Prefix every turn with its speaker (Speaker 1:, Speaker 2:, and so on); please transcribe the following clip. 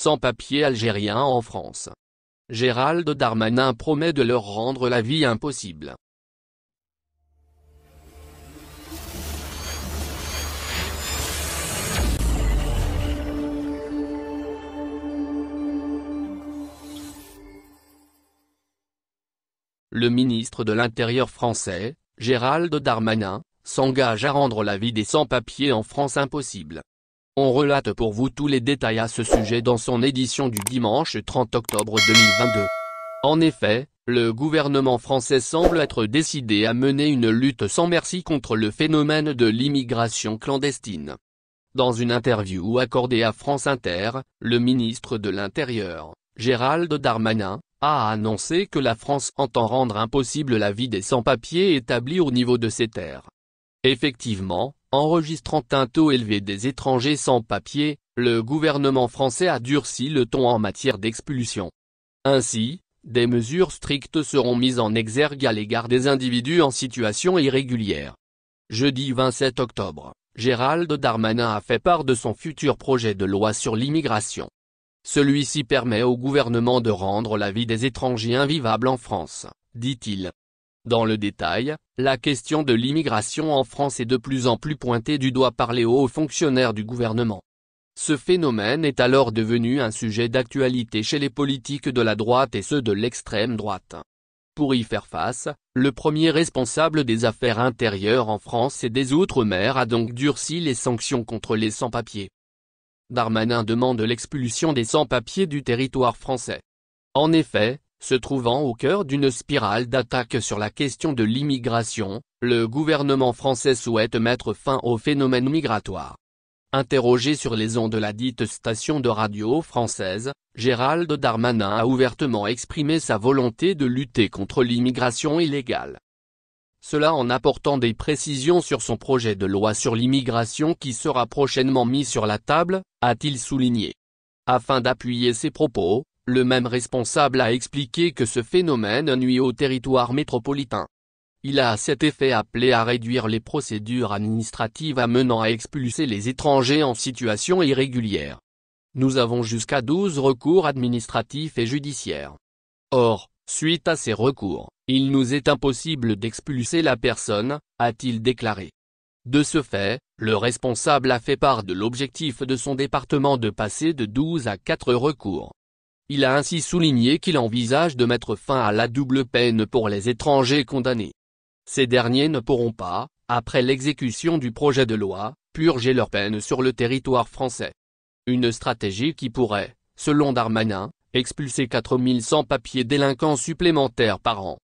Speaker 1: sans-papiers algériens en France. Gérald Darmanin promet de leur rendre la vie impossible. Le ministre de l'Intérieur français, Gérald Darmanin, s'engage à rendre la vie des sans-papiers en France impossible. On relate pour vous tous les détails à ce sujet dans son édition du dimanche 30 octobre 2022. En effet, le gouvernement français semble être décidé à mener une lutte sans merci contre le phénomène de l'immigration clandestine. Dans une interview accordée à France Inter, le ministre de l'Intérieur, Gérald Darmanin, a annoncé que la France entend rendre impossible la vie des sans-papiers établis au niveau de ses terres. Effectivement, Enregistrant un taux élevé des étrangers sans papier, le gouvernement français a durci le ton en matière d'expulsion. Ainsi, des mesures strictes seront mises en exergue à l'égard des individus en situation irrégulière. Jeudi 27 octobre, Gérald Darmanin a fait part de son futur projet de loi sur l'immigration. Celui-ci permet au gouvernement de rendre la vie des étrangers invivable en France, dit-il. Dans le détail, la question de l'immigration en France est de plus en plus pointée du doigt par les hauts fonctionnaires du gouvernement. Ce phénomène est alors devenu un sujet d'actualité chez les politiques de la droite et ceux de l'extrême droite. Pour y faire face, le premier responsable des affaires intérieures en France et des Outre-mer a donc durci les sanctions contre les sans-papiers. Darmanin demande l'expulsion des sans-papiers du territoire français. En effet, se trouvant au cœur d'une spirale d'attaque sur la question de l'immigration, le gouvernement français souhaite mettre fin au phénomène migratoire. Interrogé sur les ondes de la dite station de radio française, Gérald Darmanin a ouvertement exprimé sa volonté de lutter contre l'immigration illégale. Cela en apportant des précisions sur son projet de loi sur l'immigration qui sera prochainement mis sur la table, a-t-il souligné. Afin d'appuyer ses propos, le même responsable a expliqué que ce phénomène nuit au territoire métropolitain. Il a à cet effet appelé à réduire les procédures administratives amenant à expulser les étrangers en situation irrégulière. Nous avons jusqu'à 12 recours administratifs et judiciaires. Or, suite à ces recours, il nous est impossible d'expulser la personne, a-t-il déclaré. De ce fait, le responsable a fait part de l'objectif de son département de passer de 12 à 4 recours. Il a ainsi souligné qu'il envisage de mettre fin à la double peine pour les étrangers condamnés. Ces derniers ne pourront pas, après l'exécution du projet de loi, purger leur peine sur le territoire français. Une stratégie qui pourrait, selon Darmanin, expulser 4100 papiers délinquants supplémentaires par an.